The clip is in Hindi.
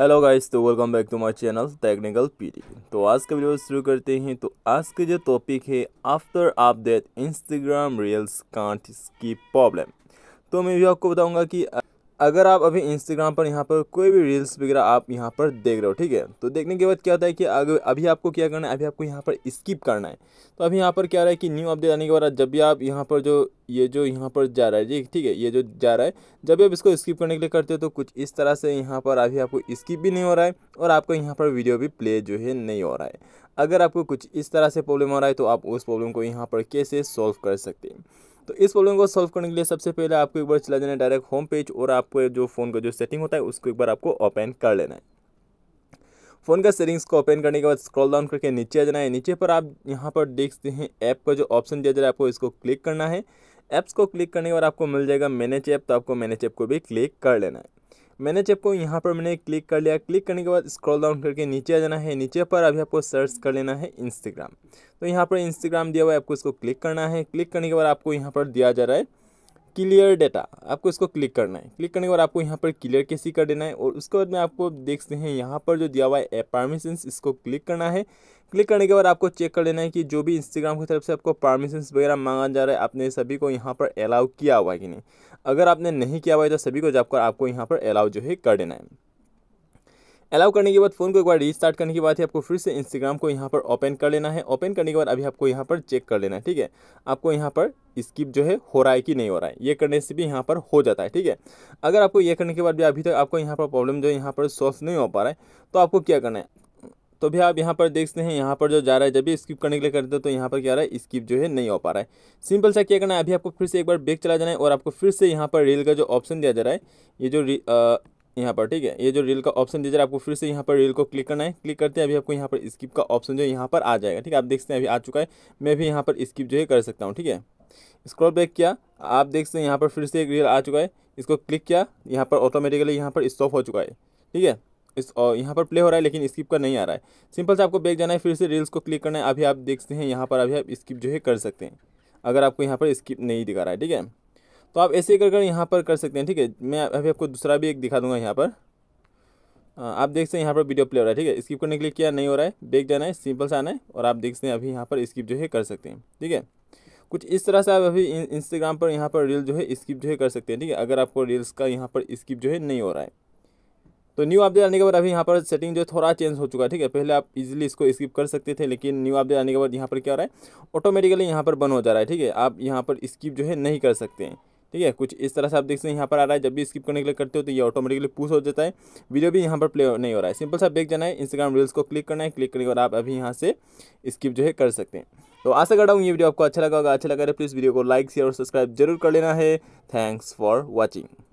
हेलो गाइस तो welcome back to my channel technical PD तो आज का वीडियो शुरू करते हैं तो आज का जो टॉपिक है after update Instagram reels can't की प्रॉब्लम तो मैं भी आपको बताऊंगा कि अगर आप अभी इंस्टाग्राम पर यहाँ पर कोई भी रील्स वगैरह आप यहाँ पर देख रहे हो ठीक है तो देखने के बाद क्या होता है कि अगर अभी आपको क्या करना है अभी आपको यहाँ पर स्किप करना है तो अभी यहाँ पर क्या रहा है कि न्यू अपडेट आने के बाद जब भी आप यहाँ पर जो ये जो यहाँ पर जा रहा है जी ठीक है ये जो जा रहा है जब भी आप इसको स्किप करने के लिए करते हो तो कुछ इस तरह से यहाँ पर अभी आपको स्किप भी नहीं हो रहा है और आपको यहाँ पर वीडियो भी प्ले जो है नहीं हो रहा है अगर आपको कुछ इस तरह से प्रॉब्लम हो रहा है तो आप उस प्रॉब्लम को यहाँ पर कैसे सॉल्व कर सकते हैं तो इस प्रॉब्लम को सॉल्व करने के लिए सबसे पहले आपको एक बार चला जाना है डायरेक्ट होम पेज और आपको जो फ़ोन का जो सेटिंग होता है उसको एक बार आपको ओपन कर लेना है फ़ोन का सेटिंग्स को ओपन करने के बाद स्क्रॉल डाउन करके नीचे आ जाना है नीचे पर आप यहाँ पर देखते हैं ऐप का जो ऑप्शन दिया जा रहा है आपको इसको क्लिक करना है ऐप्स को क्लिक करने के बाद आपको मिल जाएगा मैनेज ऐप तो आपको मैनेज ऐप को भी क्लिक कर लेना है मैंने जब को यहाँ पर मैंने क्लिक कर लिया क्लिक करने के बाद स्क्रॉल डाउन करके नीचे आ जाना है नीचे पर अभी आपको सर्च कर लेना है इंस्टाग्राम तो यहाँ पर इंस्टाग्राम दिया हुआ है आपको इसको क्लिक करना है क्लिक करने के बाद आपको यहाँ पर दिया जा रहा है क्लियर डेटा आपको इसको क्लिक करना है क्लिक करने के बाद आपको यहाँ पर क्लियर कैसी कर देना है और उसके बाद में आपको देखते हैं यहाँ पर जो दिया हुआ है परमिशंस इसको क्लिक करना है क्लिक करने के बाद आपको चेक कर लेना है कि जो भी इंस्टाग्राम की तरफ से आपको परमिशंस वगैरह मांगा जा रहा है आपने सभी को यहाँ पर अलाउ किया हुआ है कि नहीं अगर आपने नहीं किया हुआ है तो सभी को जाकर आपको यहाँ पर अलाउ जो है कर देना है अलाउ करने के बाद फ़ोन को एक बार रीस्टार्ट करने के बाद ही आपको फिर से इंस्टाग्राम को यहाँ पर ओपन कर लेना है ओपन करने के बाद अभी आपको यहाँ पर चेक कर लेना है ठीक है आपको यहाँ पर स्किप जो है हो रहा है कि नहीं हो रहा है ये करने से भी यहाँ पर हो जाता है ठीक है अगर आपको ये करने के बाद भी अभी तक आपको यहाँ पर प्रॉब्लम जो है यहाँ पर सॉल्व नहीं हो पा रहा है तो आपको क्या करना है तो भी आप यहाँ पर देखते हैं यहाँ पर जो जा रहा है जब भी स्किप करने के लिए करते हो तो यहाँ पर क्या रहा है स्किप जो है नहीं हो पा रहा है सिंपल सा क्या करना है अभी आपको फिर से एक बार बैक चला जाना है और आपको फिर से यहाँ पर रेल का जो ऑप्शन दिया जा रहा है ये जो यहाँ पर ठीक है ये जो रील का ऑप्शन दे जा रहा है आपको फिर से यहाँ पर रील को क्लिक करना है क्लिक करते हैं अभी आपको यहाँ पर स्किप का ऑप्शन जो है यहाँ पर आ जाएगा ठीक है आप देखते हैं अभी आ चुका है मैं भी यहाँ पर स्किप जो है कर सकता हूँ ठीक है स्क्रॉल बैक किया आप देख सकते हैं यहाँ पर फिर से एक रील आ चुका है इसको क्लिक किया यहाँ पर ऑटोमेटिकली यहाँ पर स्टॉप हो चुका है ठीक है इस और यहाँ पर प्ले हो रहा है लेकिन स्किप का नहीं आ रहा है सिंपल से आपको बैक जाना है फिर से रील्स को क्लिक करना है अभी आप देखते हैं यहाँ पर अभी आप स्किप जो है कर सकते हैं अगर आपको यहाँ पर स्किप नहीं दिखा रहा है ठीक है तो आप ऐसे कर कर यहाँ पर कर सकते हैं ठीक है मैं अभी आपको दूसरा भी एक दिखा दूंगा यहाँ पर आप देख सकते हैं यहाँ पर वीडियो प्ले हो रहा है ठीक है स्किप करने के लिए क्या नहीं हो रहा है बेग जाना है सिंपल से आना है और आप देख सकते हैं अभी यहाँ पर स्किप जो है कर सकते हैं ठीक है कुछ इस तरह से आप अभी इंस्टाग्राम पर यहाँ पर रील जो है स्किप जो है कर सकते हैं ठीक है अगर आपको रील्स का यहाँ पर स्किप जो है नहीं हो रहा है तो न्यू अपडेट आने के बाद अभी यहाँ पर सेटिंग जो है थोड़ा चेंज हो चुका है ठीक है पहले आप इजीली इसको स्किप कर सकते थे लेकिन न्यू अपडेट आने के बाद यहाँ पर क्या हो रहा है ऑटोमेटिकली यहाँ पर बंद हो जा रहा है ठीक है आप यहाँ पर स्किप जो है नहीं कर सकते हैं ठीक है कुछ इस तरह से आप देख सकते हैं यहाँ पर आ रहा है जब भी स्किप करने के लिए करते हो तो ये ऑटोमेटिकली पूछ हो जाता है वीडियो भी यहाँ पर प्ले नहीं हो रहा है सिंपल सा देख जाना है इंस्टाग्राम रील्स को क्लिक करना है क्लिक करने के बाद आप अभी यहाँ से स्किप जो है कर सकते हैं तो आशा कर रहा हूँ ये वीडियो आपको अच्छा लगा होगा अच्छा लगा है प्लीज़ वीडियो को लाइक शेयर और सब्सक्राइब जरूर कर लेना है थैंक्स फॉर वॉचिंग